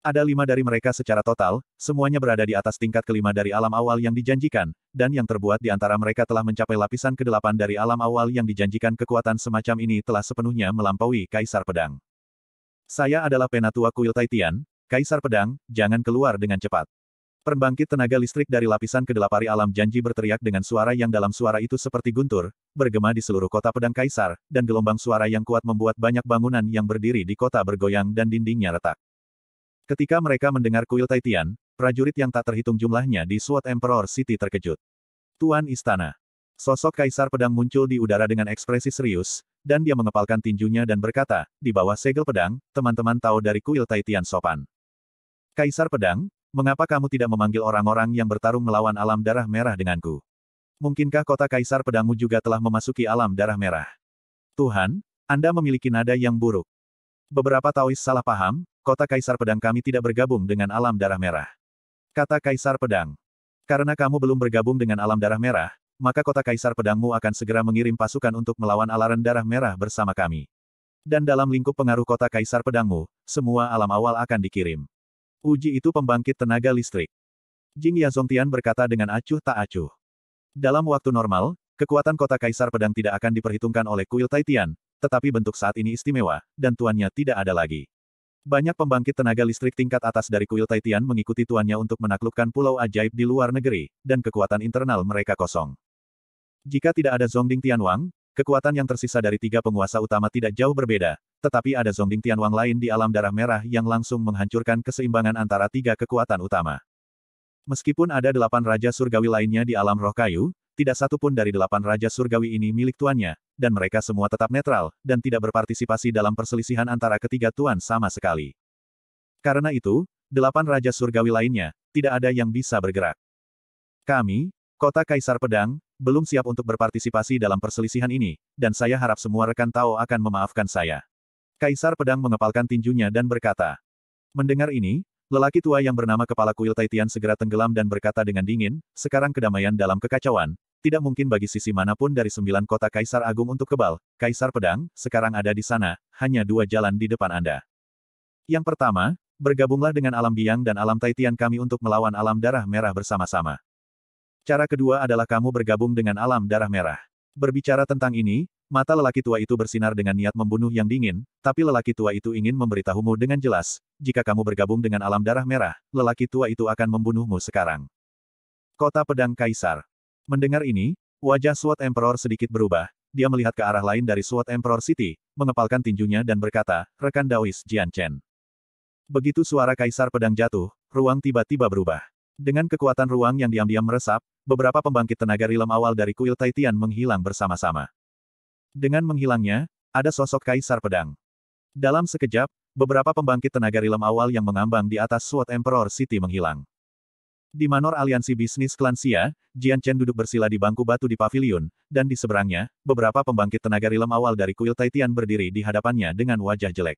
Ada lima dari mereka secara total, semuanya berada di atas tingkat kelima dari alam awal yang dijanjikan, dan yang terbuat di antara mereka telah mencapai lapisan kedelapan dari alam awal yang dijanjikan kekuatan semacam ini telah sepenuhnya melampaui Kaisar Pedang. Saya adalah Penatua Kuil Taitian, Kaisar Pedang, jangan keluar dengan cepat. Perbangkit tenaga listrik dari lapisan kedelapari alam janji berteriak dengan suara yang dalam suara itu seperti guntur, bergema di seluruh kota pedang kaisar, dan gelombang suara yang kuat membuat banyak bangunan yang berdiri di kota bergoyang dan dindingnya retak. Ketika mereka mendengar kuil Taitian, prajurit yang tak terhitung jumlahnya di Sword Emperor City terkejut. Tuan Istana. Sosok Kaisar Pedang muncul di udara dengan ekspresi serius, dan dia mengepalkan tinjunya dan berkata, di bawah segel pedang, teman-teman tahu dari kuil Taitian sopan. Kaisar Pedang, Mengapa kamu tidak memanggil orang-orang yang bertarung melawan alam darah merah denganku? Mungkinkah kota kaisar pedangmu juga telah memasuki alam darah merah? Tuhan, Anda memiliki nada yang buruk. Beberapa Taois salah paham, kota kaisar pedang kami tidak bergabung dengan alam darah merah. Kata kaisar pedang. Karena kamu belum bergabung dengan alam darah merah, maka kota kaisar pedangmu akan segera mengirim pasukan untuk melawan alaran darah merah bersama kami. Dan dalam lingkup pengaruh kota kaisar pedangmu, semua alam awal akan dikirim. Uji itu pembangkit tenaga listrik. Jing Yazongtian berkata dengan acuh tak acuh. Dalam waktu normal, kekuatan kota Kaisar Pedang tidak akan diperhitungkan oleh kuil Taitian, tetapi bentuk saat ini istimewa, dan tuannya tidak ada lagi. Banyak pembangkit tenaga listrik tingkat atas dari kuil Taitian mengikuti tuannya untuk menaklukkan pulau ajaib di luar negeri, dan kekuatan internal mereka kosong. Jika tidak ada Zongding Tianwang, Kekuatan yang tersisa dari tiga penguasa utama tidak jauh berbeda, tetapi ada Zongding Tianwang lain di alam darah merah yang langsung menghancurkan keseimbangan antara tiga kekuatan utama. Meskipun ada delapan Raja Surgawi lainnya di alam roh kayu, tidak satu pun dari delapan Raja Surgawi ini milik tuannya, dan mereka semua tetap netral, dan tidak berpartisipasi dalam perselisihan antara ketiga tuan sama sekali. Karena itu, delapan Raja Surgawi lainnya, tidak ada yang bisa bergerak. Kami, Kota Kaisar Pedang, belum siap untuk berpartisipasi dalam perselisihan ini, dan saya harap semua rekan Tao akan memaafkan saya. Kaisar Pedang mengepalkan tinjunya dan berkata. Mendengar ini, lelaki tua yang bernama Kepala Kuil Taitian segera tenggelam dan berkata dengan dingin, sekarang kedamaian dalam kekacauan, tidak mungkin bagi sisi manapun dari sembilan kota Kaisar Agung untuk kebal, Kaisar Pedang, sekarang ada di sana, hanya dua jalan di depan Anda. Yang pertama, bergabunglah dengan alam biang dan alam Taitian kami untuk melawan alam darah merah bersama-sama. Cara kedua adalah kamu bergabung dengan alam darah merah. Berbicara tentang ini, mata lelaki tua itu bersinar dengan niat membunuh yang dingin, tapi lelaki tua itu ingin memberitahumu dengan jelas, jika kamu bergabung dengan alam darah merah, lelaki tua itu akan membunuhmu sekarang. Kota Pedang Kaisar Mendengar ini, wajah SWAT Emperor sedikit berubah, dia melihat ke arah lain dari SWAT Emperor City, mengepalkan tinjunya dan berkata, rekan Daois Jian Chen. Begitu suara Kaisar Pedang jatuh, ruang tiba-tiba berubah. Dengan kekuatan ruang yang diam-diam meresap, beberapa pembangkit tenaga rilem awal dari kuil Taitian menghilang bersama-sama. Dengan menghilangnya, ada sosok kaisar pedang. Dalam sekejap, beberapa pembangkit tenaga rilem awal yang mengambang di atas Swat Emperor City menghilang. Di manor aliansi bisnis Klansia, Jian Chen duduk bersila di bangku batu di pavilion, dan di seberangnya, beberapa pembangkit tenaga rilem awal dari kuil Taitian berdiri di hadapannya dengan wajah jelek.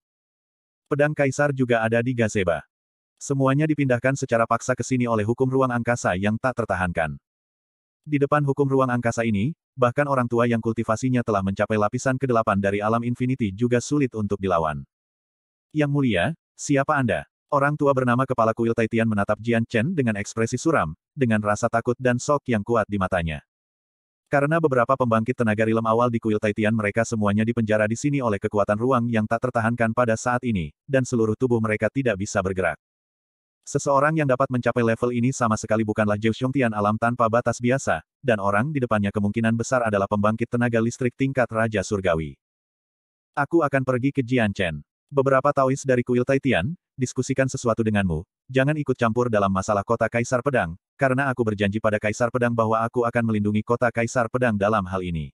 Pedang kaisar juga ada di gazeba. Semuanya dipindahkan secara paksa ke sini oleh hukum ruang angkasa yang tak tertahankan. Di depan hukum ruang angkasa ini, bahkan orang tua yang kultivasinya telah mencapai lapisan ke-8 dari alam infinity juga sulit untuk dilawan. Yang mulia, siapa Anda? Orang tua bernama Kepala Kuil Taitian menatap Jian Chen dengan ekspresi suram, dengan rasa takut dan sok yang kuat di matanya. Karena beberapa pembangkit tenaga rilem awal di kuil Taitian mereka semuanya dipenjara di sini oleh kekuatan ruang yang tak tertahankan pada saat ini, dan seluruh tubuh mereka tidak bisa bergerak. Seseorang yang dapat mencapai level ini sama sekali bukanlah Zhou Xiongtian alam tanpa batas biasa, dan orang di depannya kemungkinan besar adalah pembangkit tenaga listrik tingkat Raja Surgawi. Aku akan pergi ke Jianchen. Beberapa Taois dari kuil Taitian, diskusikan sesuatu denganmu, jangan ikut campur dalam masalah kota Kaisar Pedang, karena aku berjanji pada Kaisar Pedang bahwa aku akan melindungi kota Kaisar Pedang dalam hal ini.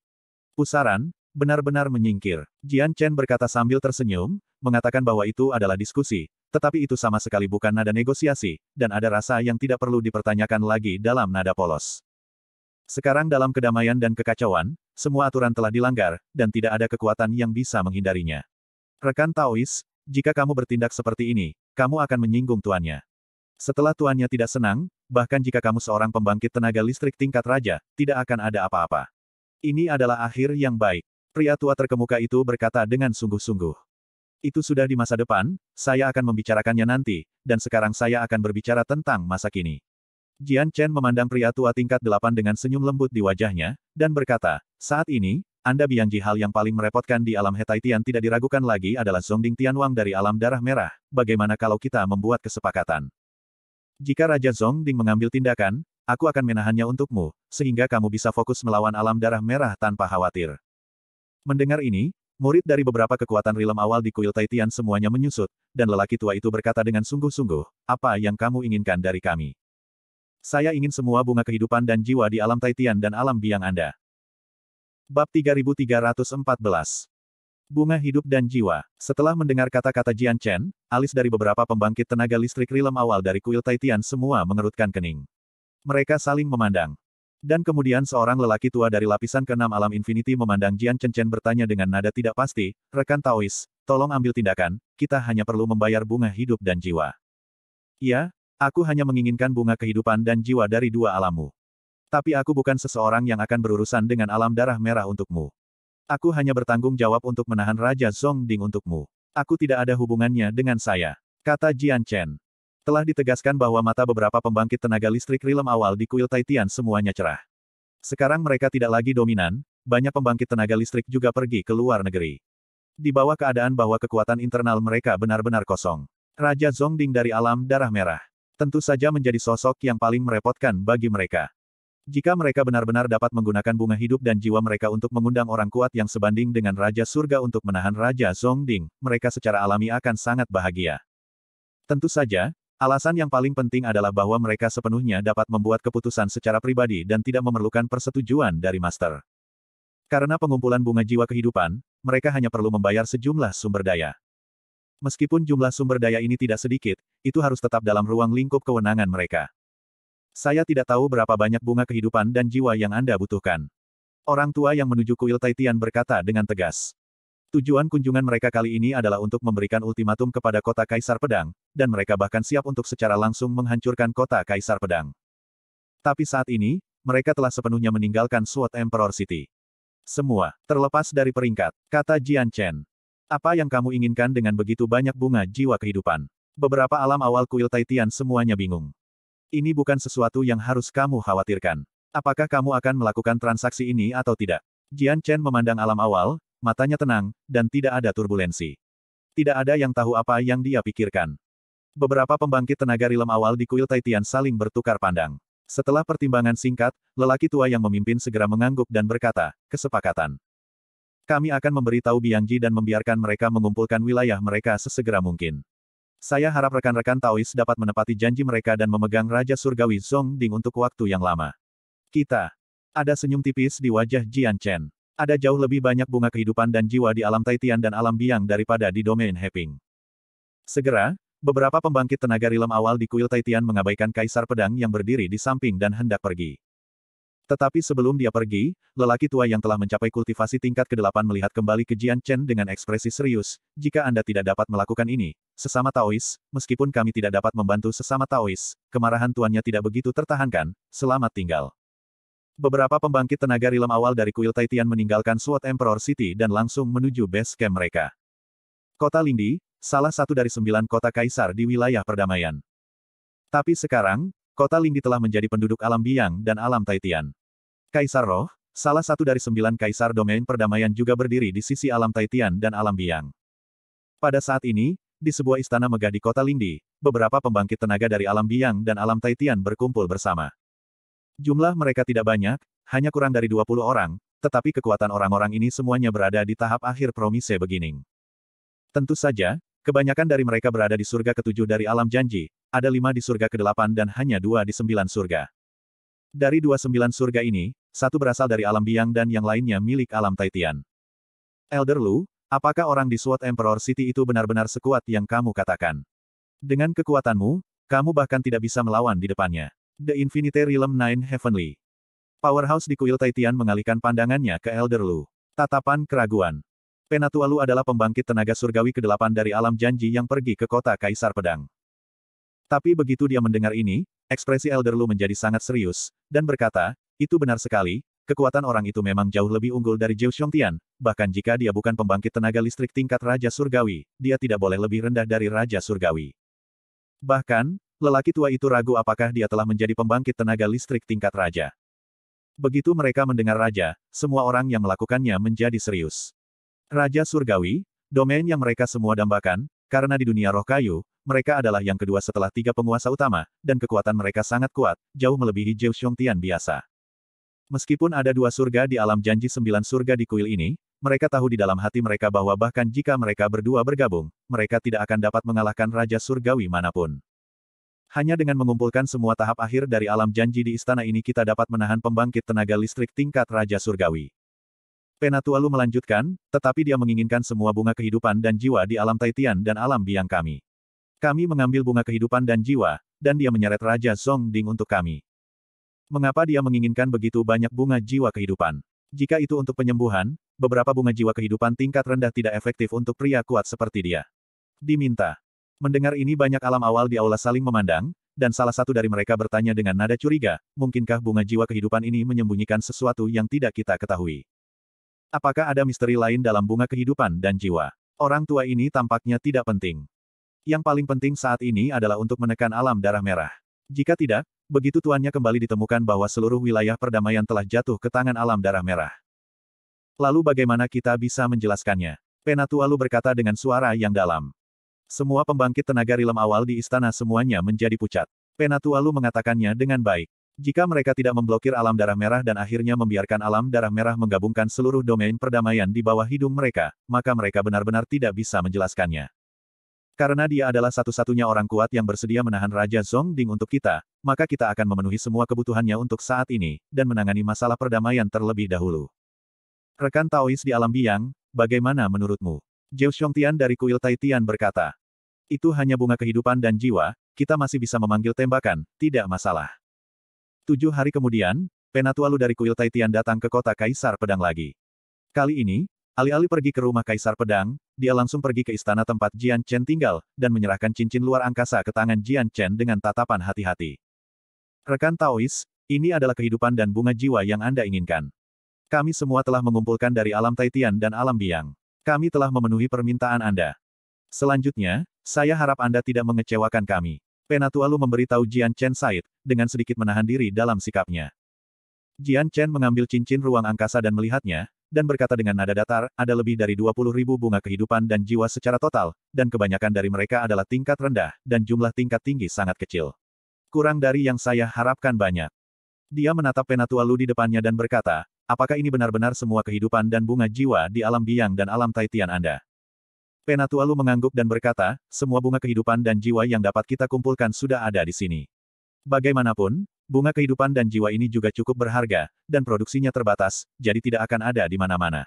Pusaran, benar-benar menyingkir. Jian Chen berkata sambil tersenyum, mengatakan bahwa itu adalah diskusi, tetapi itu sama sekali bukan nada negosiasi, dan ada rasa yang tidak perlu dipertanyakan lagi dalam nada polos. Sekarang dalam kedamaian dan kekacauan, semua aturan telah dilanggar, dan tidak ada kekuatan yang bisa menghindarinya. Rekan Taois, jika kamu bertindak seperti ini, kamu akan menyinggung tuannya. Setelah tuannya tidak senang, bahkan jika kamu seorang pembangkit tenaga listrik tingkat raja, tidak akan ada apa-apa. Ini adalah akhir yang baik. Pria tua terkemuka itu berkata dengan sungguh-sungguh. Itu sudah di masa depan, saya akan membicarakannya nanti, dan sekarang saya akan berbicara tentang masa kini. Jian Chen memandang pria tua tingkat delapan dengan senyum lembut di wajahnya, dan berkata, saat ini, Anda Bianji hal yang paling merepotkan di alam Hetaitian tidak diragukan lagi adalah Zongding Tianwang dari alam darah merah, bagaimana kalau kita membuat kesepakatan? Jika Raja Zongding mengambil tindakan, aku akan menahannya untukmu, sehingga kamu bisa fokus melawan alam darah merah tanpa khawatir. Mendengar ini, Murid dari beberapa kekuatan rilem awal di kuil Taitian semuanya menyusut, dan lelaki tua itu berkata dengan sungguh-sungguh, apa yang kamu inginkan dari kami? Saya ingin semua bunga kehidupan dan jiwa di alam Taitian dan alam biang Anda. Bab 3314 Bunga hidup dan jiwa. Setelah mendengar kata-kata Jian Chen, alis dari beberapa pembangkit tenaga listrik rilem awal dari kuil Taitian semua mengerutkan kening. Mereka saling memandang. Dan kemudian seorang lelaki tua dari lapisan keenam alam infinity memandang Jian Chen Chen bertanya dengan nada tidak pasti, rekan Taois, tolong ambil tindakan, kita hanya perlu membayar bunga hidup dan jiwa. Ya, aku hanya menginginkan bunga kehidupan dan jiwa dari dua alammu. Tapi aku bukan seseorang yang akan berurusan dengan alam darah merah untukmu. Aku hanya bertanggung jawab untuk menahan Raja Ding untukmu. Aku tidak ada hubungannya dengan saya, kata Jian Chen. Telah ditegaskan bahwa mata beberapa pembangkit tenaga listrik rilem awal di kuil Taitian semuanya cerah. Sekarang mereka tidak lagi dominan, banyak pembangkit tenaga listrik juga pergi ke luar negeri. Di bawah keadaan bahwa kekuatan internal mereka benar-benar kosong. Raja Zongding dari alam darah merah. Tentu saja menjadi sosok yang paling merepotkan bagi mereka. Jika mereka benar-benar dapat menggunakan bunga hidup dan jiwa mereka untuk mengundang orang kuat yang sebanding dengan Raja Surga untuk menahan Raja Zongding, mereka secara alami akan sangat bahagia. Tentu saja, Alasan yang paling penting adalah bahwa mereka sepenuhnya dapat membuat keputusan secara pribadi dan tidak memerlukan persetujuan dari master. Karena pengumpulan bunga jiwa kehidupan, mereka hanya perlu membayar sejumlah sumber daya. Meskipun jumlah sumber daya ini tidak sedikit, itu harus tetap dalam ruang lingkup kewenangan mereka. Saya tidak tahu berapa banyak bunga kehidupan dan jiwa yang Anda butuhkan. Orang tua yang menuju kuil Taitian berkata dengan tegas. Tujuan kunjungan mereka kali ini adalah untuk memberikan ultimatum kepada kota Kaisar Pedang, dan mereka bahkan siap untuk secara langsung menghancurkan kota Kaisar Pedang. Tapi saat ini, mereka telah sepenuhnya meninggalkan Sword Emperor City. Semua, terlepas dari peringkat, kata Jian Chen. Apa yang kamu inginkan dengan begitu banyak bunga jiwa kehidupan? Beberapa alam awal kuil Taitian semuanya bingung. Ini bukan sesuatu yang harus kamu khawatirkan. Apakah kamu akan melakukan transaksi ini atau tidak? Jian Chen memandang alam awal, matanya tenang, dan tidak ada turbulensi. Tidak ada yang tahu apa yang dia pikirkan. Beberapa pembangkit tenaga rilem awal di kuil Taitian saling bertukar pandang. Setelah pertimbangan singkat, lelaki tua yang memimpin segera mengangguk dan berkata, kesepakatan. Kami akan memberitahu Biangji dan membiarkan mereka mengumpulkan wilayah mereka sesegera mungkin. Saya harap rekan-rekan Taois dapat menepati janji mereka dan memegang Raja Surgawi Ding untuk waktu yang lama. Kita. Ada senyum tipis di wajah Jian Chen. Ada jauh lebih banyak bunga kehidupan dan jiwa di alam Taitian dan alam Biang daripada di domain Heping. Segera, Beberapa pembangkit tenaga rilem awal di kuil Taitian mengabaikan kaisar pedang yang berdiri di samping dan hendak pergi. Tetapi sebelum dia pergi, lelaki tua yang telah mencapai kultivasi tingkat ke-8 melihat kembali ke Jian Chen dengan ekspresi serius, jika Anda tidak dapat melakukan ini, sesama Taois, meskipun kami tidak dapat membantu sesama Taois, kemarahan tuannya tidak begitu tertahankan, selamat tinggal. Beberapa pembangkit tenaga rilem awal dari kuil Taitian meninggalkan SWAT Emperor City dan langsung menuju base camp mereka. Kota Lindi, salah satu dari sembilan kota kaisar di wilayah perdamaian. Tapi sekarang, kota Lingdi telah menjadi penduduk alam Biang dan alam Taitian. Kaisar Roh, salah satu dari sembilan kaisar domain perdamaian juga berdiri di sisi alam Taitian dan alam Biang. Pada saat ini, di sebuah istana megah di kota Lingdi, beberapa pembangkit tenaga dari alam Biang dan alam Taitian berkumpul bersama. Jumlah mereka tidak banyak, hanya kurang dari 20 orang, tetapi kekuatan orang-orang ini semuanya berada di tahap akhir promise beginning. Tentu saja, Kebanyakan dari mereka berada di surga ketujuh dari alam janji, ada lima di surga kedelapan dan hanya dua di sembilan surga. Dari dua sembilan surga ini, satu berasal dari alam biang dan yang lainnya milik alam Taitian. Elder Lu, apakah orang di Sword Emperor City itu benar-benar sekuat yang kamu katakan? Dengan kekuatanmu, kamu bahkan tidak bisa melawan di depannya. The Infinity Realm Nine Heavenly. Powerhouse di kuil Taitian mengalihkan pandangannya ke Elder Lu. Tatapan keraguan. Penatualu adalah pembangkit tenaga surgawi ke-8 dari alam janji yang pergi ke kota Kaisar Pedang. Tapi begitu dia mendengar ini, ekspresi Elder Lu menjadi sangat serius, dan berkata, itu benar sekali, kekuatan orang itu memang jauh lebih unggul dari Zhou Xiongtian, bahkan jika dia bukan pembangkit tenaga listrik tingkat Raja Surgawi, dia tidak boleh lebih rendah dari Raja Surgawi. Bahkan, lelaki tua itu ragu apakah dia telah menjadi pembangkit tenaga listrik tingkat Raja. Begitu mereka mendengar Raja, semua orang yang melakukannya menjadi serius. Raja Surgawi, domain yang mereka semua dambakan, karena di dunia roh kayu, mereka adalah yang kedua setelah tiga penguasa utama, dan kekuatan mereka sangat kuat, jauh melebihi Zhou Tian biasa. Meskipun ada dua surga di alam janji sembilan surga di kuil ini, mereka tahu di dalam hati mereka bahwa bahkan jika mereka berdua bergabung, mereka tidak akan dapat mengalahkan Raja Surgawi manapun. Hanya dengan mengumpulkan semua tahap akhir dari alam janji di istana ini kita dapat menahan pembangkit tenaga listrik tingkat Raja Surgawi. Penatualu melanjutkan, tetapi dia menginginkan semua bunga kehidupan dan jiwa di alam Taitian dan alam biang kami. Kami mengambil bunga kehidupan dan jiwa, dan dia menyeret Raja Song Ding untuk kami. Mengapa dia menginginkan begitu banyak bunga jiwa kehidupan? Jika itu untuk penyembuhan, beberapa bunga jiwa kehidupan tingkat rendah tidak efektif untuk pria kuat seperti dia. Diminta. Mendengar ini banyak alam awal di aula saling memandang, dan salah satu dari mereka bertanya dengan nada curiga, mungkinkah bunga jiwa kehidupan ini menyembunyikan sesuatu yang tidak kita ketahui? Apakah ada misteri lain dalam bunga kehidupan dan jiwa? Orang tua ini tampaknya tidak penting. Yang paling penting saat ini adalah untuk menekan alam darah merah. Jika tidak, begitu tuannya kembali ditemukan bahwa seluruh wilayah perdamaian telah jatuh ke tangan alam darah merah. Lalu bagaimana kita bisa menjelaskannya? Penatua berkata dengan suara yang dalam. Semua pembangkit tenaga rilem awal di istana semuanya menjadi pucat. Penatua mengatakannya dengan baik. Jika mereka tidak memblokir alam darah merah dan akhirnya membiarkan alam darah merah menggabungkan seluruh domain perdamaian di bawah hidung mereka, maka mereka benar-benar tidak bisa menjelaskannya. Karena dia adalah satu-satunya orang kuat yang bersedia menahan Raja Ding untuk kita, maka kita akan memenuhi semua kebutuhannya untuk saat ini, dan menangani masalah perdamaian terlebih dahulu. Rekan Taois di alam biang, bagaimana menurutmu? Zhou Xiongtian dari kuil Taitian berkata. Itu hanya bunga kehidupan dan jiwa, kita masih bisa memanggil tembakan, tidak masalah. Tujuh hari kemudian, penatualu dari kuil Taitian datang ke kota Kaisar Pedang lagi. Kali ini, alih-alih pergi ke rumah Kaisar Pedang, dia langsung pergi ke istana tempat Jian Chen tinggal, dan menyerahkan cincin luar angkasa ke tangan Jian Chen dengan tatapan hati-hati. Rekan Taois, ini adalah kehidupan dan bunga jiwa yang Anda inginkan. Kami semua telah mengumpulkan dari alam Taitian dan alam Biang. Kami telah memenuhi permintaan Anda. Selanjutnya, saya harap Anda tidak mengecewakan kami. Penatua Lu memberitahu Jian Chen Said, dengan sedikit menahan diri dalam sikapnya. Jian Chen mengambil cincin ruang angkasa dan melihatnya, dan berkata dengan nada datar, ada lebih dari 20 ribu bunga kehidupan dan jiwa secara total, dan kebanyakan dari mereka adalah tingkat rendah, dan jumlah tingkat tinggi sangat kecil. Kurang dari yang saya harapkan banyak. Dia menatap Penatua di depannya dan berkata, apakah ini benar-benar semua kehidupan dan bunga jiwa di alam biang dan alam taitian Anda? Penatualu mengangguk dan berkata, semua bunga kehidupan dan jiwa yang dapat kita kumpulkan sudah ada di sini. Bagaimanapun, bunga kehidupan dan jiwa ini juga cukup berharga, dan produksinya terbatas, jadi tidak akan ada di mana-mana.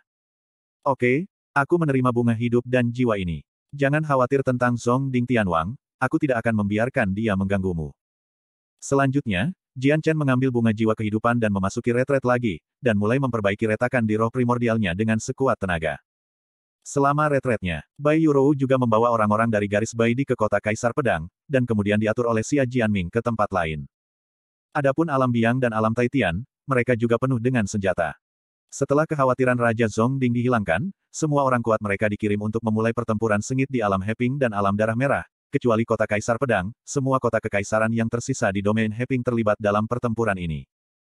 Oke, aku menerima bunga hidup dan jiwa ini. Jangan khawatir tentang Song Ding Tianwang, aku tidak akan membiarkan dia mengganggumu. Selanjutnya, Jian Chen mengambil bunga jiwa kehidupan dan memasuki retret lagi, dan mulai memperbaiki retakan di roh primordialnya dengan sekuat tenaga. Selama retretnya, Bai Yurou juga membawa orang-orang dari garis Bai Di ke kota Kaisar Pedang, dan kemudian diatur oleh Xia Jianming ke tempat lain. Adapun alam Biang dan alam Taitian, mereka juga penuh dengan senjata. Setelah kekhawatiran Raja Zongding dihilangkan, semua orang kuat mereka dikirim untuk memulai pertempuran sengit di alam Heping dan alam Darah Merah, kecuali kota Kaisar Pedang, semua kota kekaisaran yang tersisa di domain Heping terlibat dalam pertempuran ini.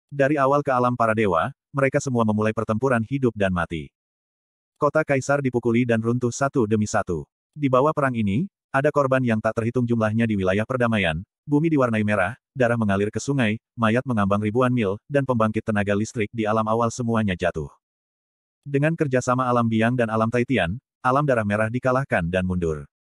Dari awal ke alam para dewa, mereka semua memulai pertempuran hidup dan mati. Kota Kaisar dipukuli dan runtuh satu demi satu. Di bawah perang ini, ada korban yang tak terhitung jumlahnya di wilayah perdamaian, bumi diwarnai merah, darah mengalir ke sungai, mayat mengambang ribuan mil, dan pembangkit tenaga listrik di alam awal semuanya jatuh. Dengan kerjasama alam biang dan alam Taitian, alam darah merah dikalahkan dan mundur.